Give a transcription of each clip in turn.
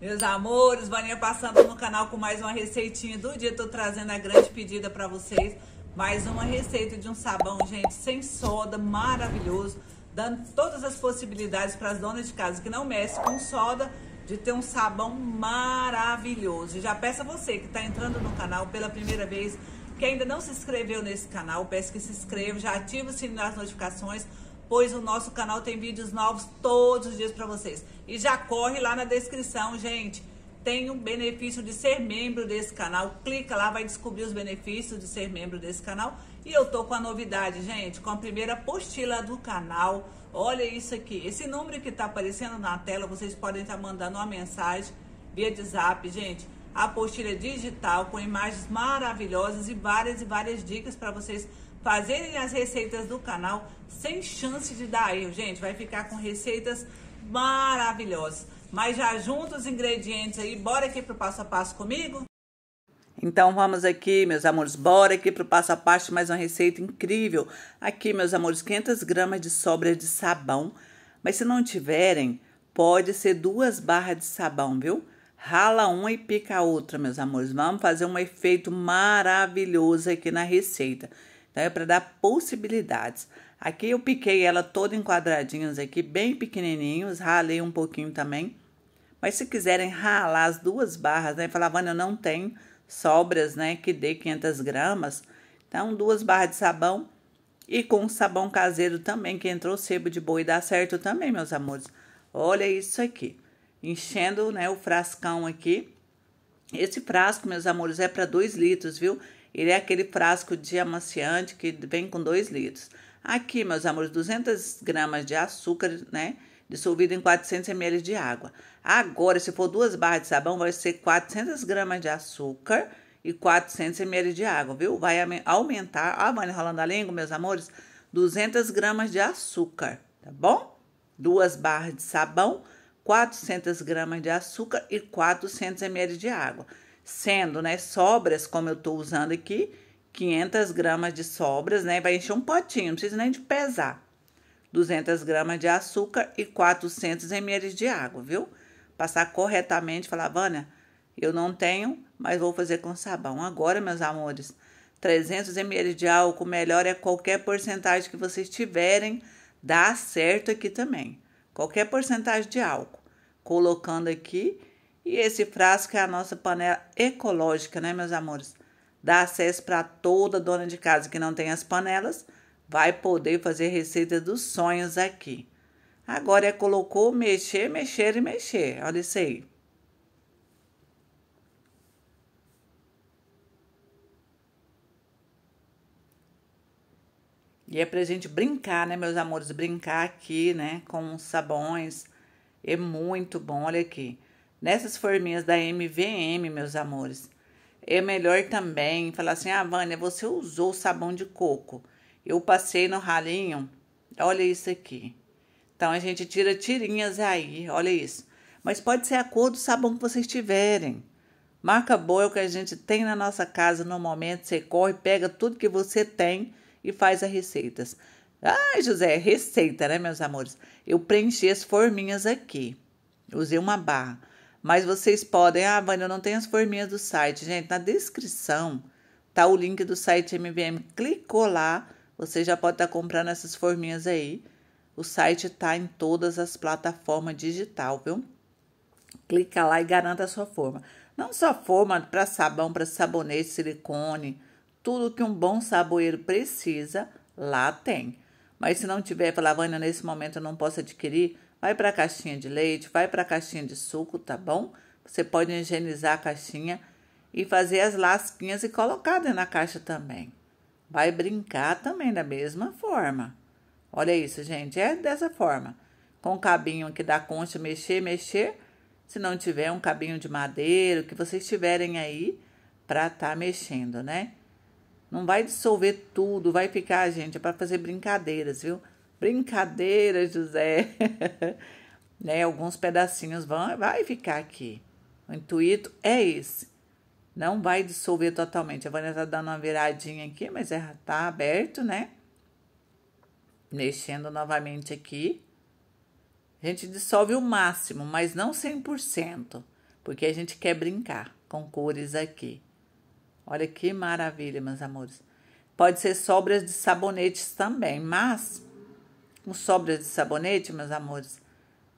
Meus amores, Vaninha passando no canal com mais uma receitinha do dia. Tô trazendo a grande pedida para vocês. Mais uma receita de um sabão, gente, sem soda, maravilhoso. Dando todas as possibilidades para as donas de casa que não mexem com soda de ter um sabão maravilhoso. já peço a você que está entrando no canal pela primeira vez, que ainda não se inscreveu nesse canal, peço que se inscreva, já ative o sininho das notificações, pois o nosso canal tem vídeos novos todos os dias para vocês. E já corre lá na descrição, gente. Tem um benefício de ser membro desse canal. Clica lá, vai descobrir os benefícios de ser membro desse canal e eu tô com a novidade, gente, com a primeira apostila do canal. Olha isso aqui. Esse número que tá aparecendo na tela, vocês podem estar tá mandando uma mensagem via WhatsApp, gente. A apostila digital com imagens maravilhosas e várias e várias dicas para vocês fazerem as receitas do canal sem chance de dar erro, gente. Vai ficar com receitas maravilhosas. Mas já junta os ingredientes aí, bora aqui pro passo a passo comigo? Então vamos aqui, meus amores, bora aqui pro passo a passo mais uma receita incrível. Aqui, meus amores, 500 gramas de sobra de sabão, mas se não tiverem, pode ser duas barras de sabão, viu? Rala uma e pica a outra, meus amores. Vamos fazer um efeito maravilhoso aqui na receita. Então é para dar possibilidades. Aqui eu piquei ela toda em quadradinhos aqui, bem pequenininhos, ralei um pouquinho também. Mas se quiserem ralar as duas barras, né? Falar, Vânia, eu não tenho sobras, né, que dê 500 gramas. Então, duas barras de sabão e com sabão caseiro também, que entrou sebo de boi, dá certo também, meus amores. Olha isso aqui, enchendo, né, o frascão aqui. Esse frasco, meus amores, é para 2 litros, viu? Ele é aquele frasco de amaciante que vem com 2 litros. Aqui, meus amores, 200 gramas de açúcar, né? dissolvido em 400 ml de água. Agora, se for duas barras de sabão, vai ser 400 gramas de açúcar e 400 ml de água, viu? Vai aumentar, ah, vai enrolando a língua, meus amores, 200 gramas de açúcar, tá bom? Duas barras de sabão, 400 gramas de açúcar e 400 ml de água. Sendo, né, sobras, como eu estou usando aqui, 500 gramas de sobras, né? Vai encher um potinho, não precisa nem de pesar. 200 gramas de açúcar e 400 ml de água, viu? Passar corretamente, falar, Vânia, eu não tenho, mas vou fazer com sabão. Agora, meus amores, 300 ml de álcool, melhor é qualquer porcentagem que vocês tiverem, dá certo aqui também. Qualquer porcentagem de álcool. Colocando aqui, e esse frasco é a nossa panela ecológica, né, meus amores? Dá acesso para toda dona de casa que não tem as panelas vai poder fazer receita dos sonhos aqui. Agora é colocou mexer, mexer e mexer. Olha isso aí. E é pra gente brincar, né, meus amores? Brincar aqui, né, com sabões. É muito bom, olha aqui. Nessas forminhas da MVM, meus amores, é melhor também falar assim, ah, Vânia, você usou sabão de coco. Eu passei no ralinho, olha isso aqui. Então a gente tira tirinhas aí, olha isso. Mas pode ser a cor do sabão que vocês tiverem. Marca boa é o que a gente tem na nossa casa no momento. Você corre, pega tudo que você tem e faz as receitas. Ai, José, é receita, né, meus amores? Eu preenchi as forminhas aqui. Usei uma barra. Mas vocês podem. Ah, Vânia, eu não tenho as forminhas do site. Gente, na descrição tá o link do site MVM. Clicou lá, você já pode estar tá comprando essas forminhas aí. O site está em todas as plataformas digital, viu? Clica lá e garanta a sua forma. Não só forma para sabão, para sabonete, silicone, tudo que um bom saboeiro precisa, lá tem. Mas se não tiver, falar, Vânia, nesse momento eu não posso adquirir, vai para a caixinha de leite, vai para a caixinha de suco, tá bom? Você pode higienizar a caixinha e fazer as lasquinhas e colocar dentro da caixa também vai brincar também da mesma forma. Olha isso, gente, é dessa forma. Com o cabinho aqui da concha, mexer, mexer. Se não tiver um cabinho de madeira, o que vocês tiverem aí para estar tá mexendo, né? Não vai dissolver tudo, vai ficar, gente, é para fazer brincadeiras, viu? Brincadeiras, José. né? Alguns pedacinhos vão, vai ficar aqui. O intuito é esse. Não vai dissolver totalmente. A Vânia tá dando uma viradinha aqui, mas está é, tá aberto, né? Mexendo novamente aqui. A gente dissolve o máximo, mas não 100%, porque a gente quer brincar com cores aqui. Olha que maravilha, meus amores. Pode ser sobras de sabonetes também, mas com sobras de sabonete, meus amores,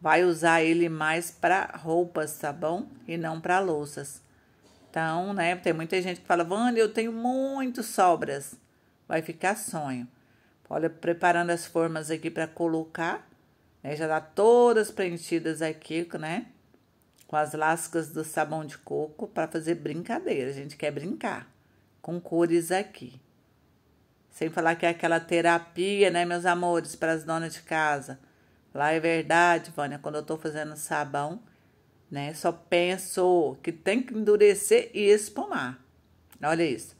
vai usar ele mais para roupas, tá bom? E não para louças. Então, né, tem muita gente que fala, Vânia, eu tenho muito sobras. Vai ficar sonho. Olha, preparando as formas aqui para colocar, né, já dá tá todas preenchidas aqui, né, com as lascas do sabão de coco para fazer brincadeira. A gente quer brincar com cores aqui. Sem falar que é aquela terapia, né, meus amores, para as donas de casa. Lá é verdade, Vânia, quando eu estou fazendo sabão, né? Só penso que tem que endurecer e espumar. Olha isso.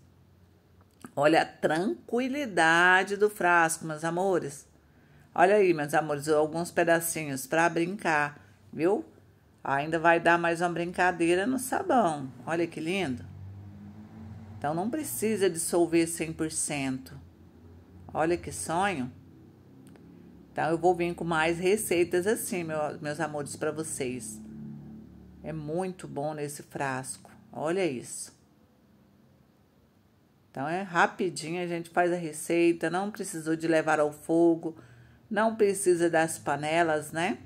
Olha a tranquilidade do frasco, meus amores. Olha aí, meus amores, alguns pedacinhos para brincar, viu? Ainda vai dar mais uma brincadeira no sabão. Olha que lindo. Então não precisa dissolver 100%. Olha que sonho. Então eu vou vir com mais receitas assim, meu, meus amores, para vocês. É muito bom nesse frasco. Olha isso. Então é rapidinho, a gente faz a receita, não precisou de levar ao fogo, não precisa das panelas, né?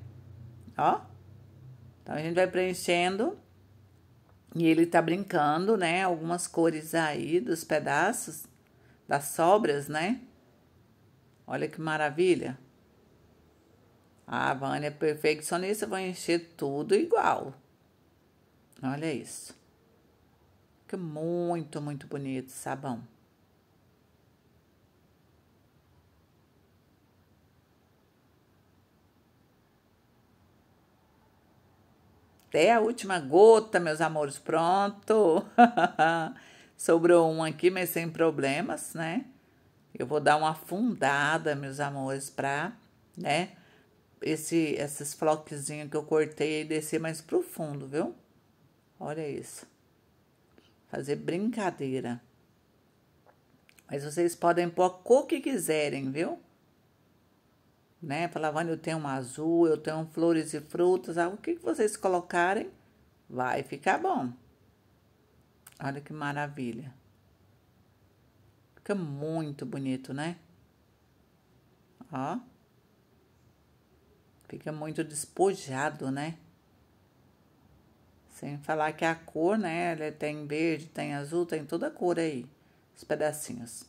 Ó. Então a gente vai preenchendo e ele tá brincando, né? Algumas cores aí dos pedaços, das sobras, né? Olha que maravilha. A Vânia é perfeccionista, vou encher tudo igual. Olha isso. Fica muito, muito bonito o sabão. Até a última gota, meus amores. Pronto. Sobrou um aqui, mas sem problemas, né? Eu vou dar uma afundada, meus amores, pra, né? Esse, esses floquezinhos que eu cortei e descer mais profundo, viu? Olha isso. Fazer brincadeira. Mas vocês podem pôr a cor que quiserem, viu? Né? Falar, Vânia, eu tenho um azul, eu tenho flores e frutas. Ah, o que vocês colocarem vai ficar bom. Olha que maravilha. Fica muito bonito, né? Ó. Fica muito despojado, né? Sem falar que a cor, né? É, tem verde, tem azul, tem toda a cor aí. Os pedacinhos.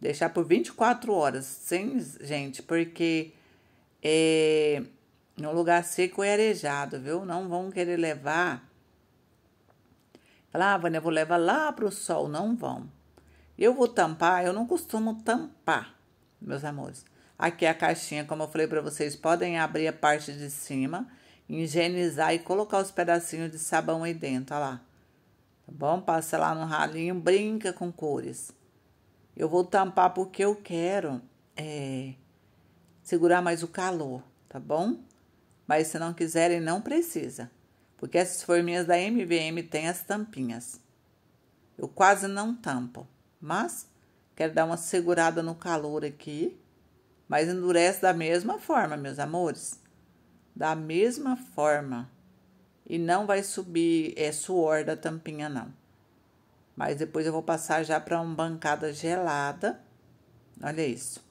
Deixar por 24 horas. Sem, gente, porque é, no lugar seco e é arejado, viu? Não vão querer levar. Falar, ah, Vânia, vou levar lá pro sol. Não vão. Eu vou tampar, eu não costumo tampar, meus amores. Aqui é a caixinha, como eu falei para vocês, podem abrir a parte de cima higienizar e colocar os pedacinhos de sabão aí dentro, olha lá. Tá bom? Passa lá no ralinho, brinca com cores. Eu vou tampar porque eu quero é, segurar mais o calor, tá bom? Mas se não quiserem, não precisa. Porque essas forminhas da MVM têm as tampinhas. Eu quase não tampo, mas quero dar uma segurada no calor aqui. Mas endurece da mesma forma, meus amores da mesma forma e não vai subir é, suor da tampinha, não. Mas depois eu vou passar já para uma bancada gelada. Olha isso.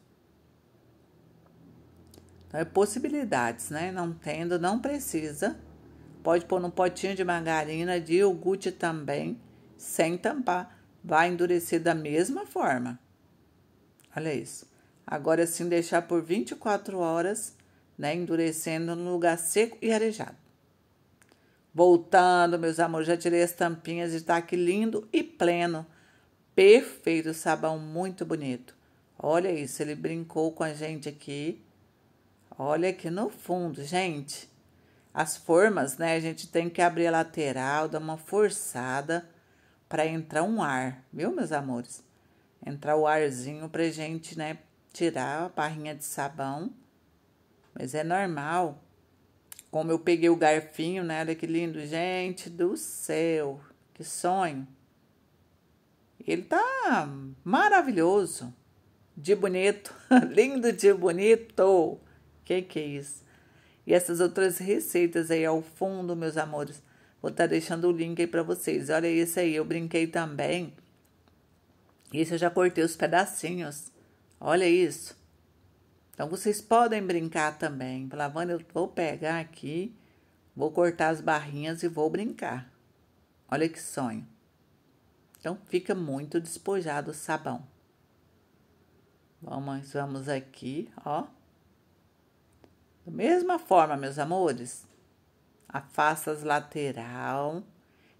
Então, é possibilidades, né? Não tendo, não precisa. Pode pôr num potinho de margarina, de iogurte também, sem tampar. Vai endurecer da mesma forma. Olha isso. Agora, sim, deixar por 24 horas né, endurecendo no lugar seco e arejado. Voltando, meus amores, já tirei as tampinhas e tá aqui lindo e pleno. Perfeito sabão, muito bonito. Olha isso, ele brincou com a gente aqui. Olha aqui no fundo, gente. As formas, né? A gente tem que abrir a lateral, dar uma forçada para entrar um ar, viu, meus amores? Entrar o arzinho para gente, né? Tirar a barrinha de sabão mas é normal. Como eu peguei o garfinho, né? Olha que lindo. Gente do céu, que sonho. Ele tá maravilhoso. De bonito. lindo de bonito. Que que é isso? E essas outras receitas aí ao fundo, meus amores. Vou estar tá deixando o link aí para vocês. Olha esse aí, eu brinquei também. Esse eu já cortei os pedacinhos. Olha isso. Então vocês podem brincar também. Falar, eu vou pegar aqui, vou cortar as barrinhas e vou brincar. Olha que sonho. Então fica muito despojado o sabão. Vamos, vamos aqui, ó. Da mesma forma, meus amores, afasta as lateral.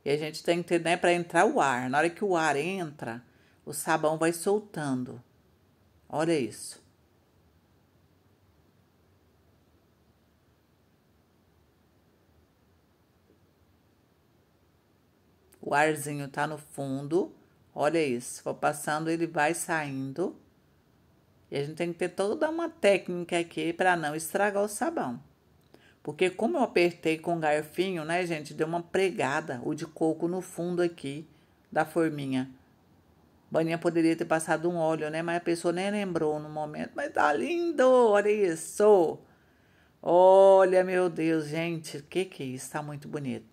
E a gente tem que ter, né, para entrar o ar. Na hora que o ar entra, o sabão vai soltando. Olha isso. O arzinho tá no fundo. Olha isso. Vou passando, ele vai saindo. E a gente tem que ter toda uma técnica aqui para não estragar o sabão. Porque como eu apertei com garfinho, né, gente, deu uma pregada, o de coco no fundo aqui da forminha. Baninha poderia ter passado um óleo, né, mas a pessoa nem lembrou no momento. Mas tá lindo, olha isso. Olha, meu Deus, gente, que que é isso? Tá muito bonito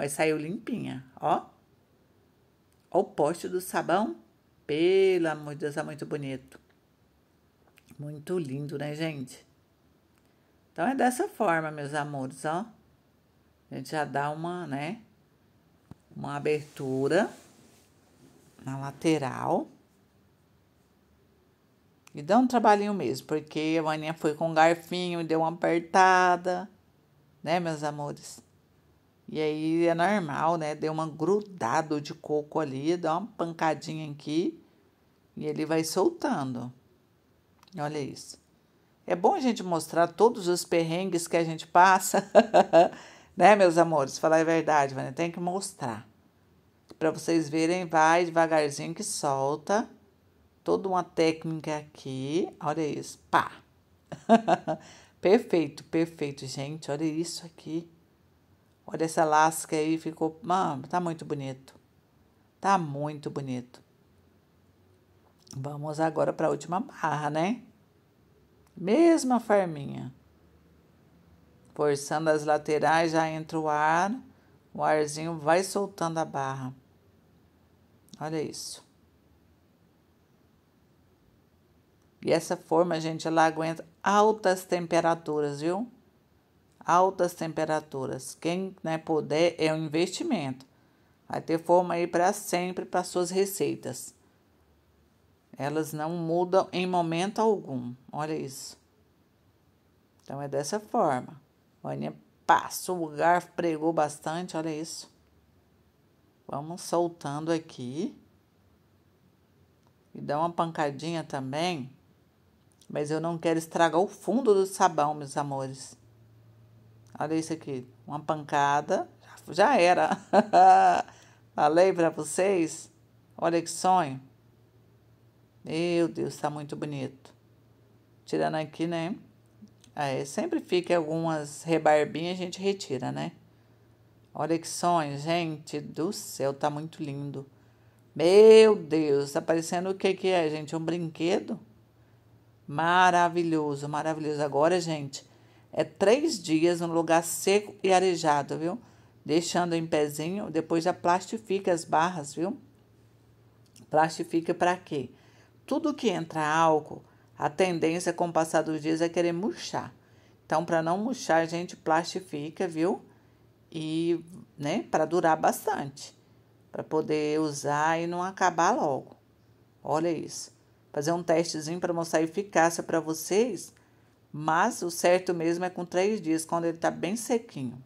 mas saiu limpinha, ó. Ó o poste do sabão. Pelo amor de Deus, é muito bonito. Muito lindo, né, gente? Então é dessa forma, meus amores, ó. A gente já dá uma, né? Uma abertura na lateral. E dá um trabalhinho mesmo, porque a maninha foi com um garfinho, deu uma apertada, né, meus amores? E aí é normal, né? Deu uma grudado de coco ali, dá uma pancadinha aqui e ele vai soltando. Olha isso. É bom a gente mostrar todos os perrengues que a gente passa, né, meus amores? Falar a verdade, Vânia, tem que mostrar. Para vocês verem, vai devagarzinho que solta. Toda uma técnica aqui. Olha isso. Pá! perfeito, perfeito, gente. Olha isso aqui. Olha essa lasca aí, ficou. Mano, tá muito bonito. Tá muito bonito. Vamos agora para a última barra, né? Mesma farminha, Forçando as laterais, já entra o ar. O arzinho vai soltando a barra. Olha isso. E essa forma, gente, ela aguenta altas temperaturas, viu? altas temperaturas. Quem né, puder é um investimento. Vai ter forma aí para sempre para suas receitas. Elas não mudam em momento algum. Olha isso. Então é dessa forma. Olha, passou o garfo, pregou bastante, olha isso. Vamos soltando aqui. E dá uma pancadinha também. Mas eu não quero estragar o fundo do sabão, meus amores. Olha isso aqui, uma pancada, já era. Falei para vocês, olha que sonho. Meu Deus, está muito bonito. Tirando aqui, né? Aí, é, sempre fica algumas rebarbinhas, a gente retira, né? Olha que sonho, gente do céu, tá muito lindo. Meu Deus, tá parecendo o que que é, gente? Um brinquedo? Maravilhoso, maravilhoso. Agora, gente, é três dias no lugar seco e arejado, viu? Deixando em pezinho, depois já plastifica as barras, viu? Plastifica para quê? Tudo que entra álcool, a tendência com o passar dos dias é querer murchar. Então, para não murchar, a gente plastifica, viu? E, né, para durar bastante, para poder usar e não acabar logo. Olha isso. Fazer um testezinho para mostrar a eficácia para vocês mas o certo mesmo é com três dias, quando ele está bem sequinho.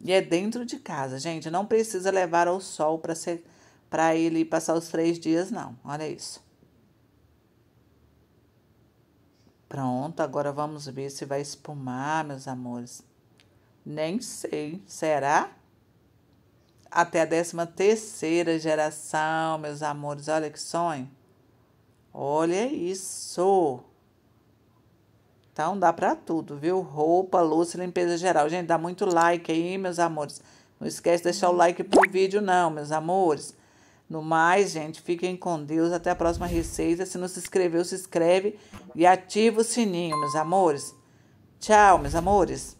E é dentro de casa, gente. Não precisa levar ao sol para ele passar os três dias, não. Olha isso. Pronto, agora vamos ver se vai espumar, meus amores. Nem sei. Será? Até a décima terceira geração, meus amores. Olha que sonho. Olha isso. Então dá para tudo, viu? Roupa, louça, limpeza geral. Gente, dá muito like aí, meus amores. Não esquece de deixar o like pro vídeo não, meus amores. No mais, gente, fiquem com Deus. Até a próxima receita. Se não se inscreveu, se inscreve e ativa o sininho, meus amores. Tchau, meus amores.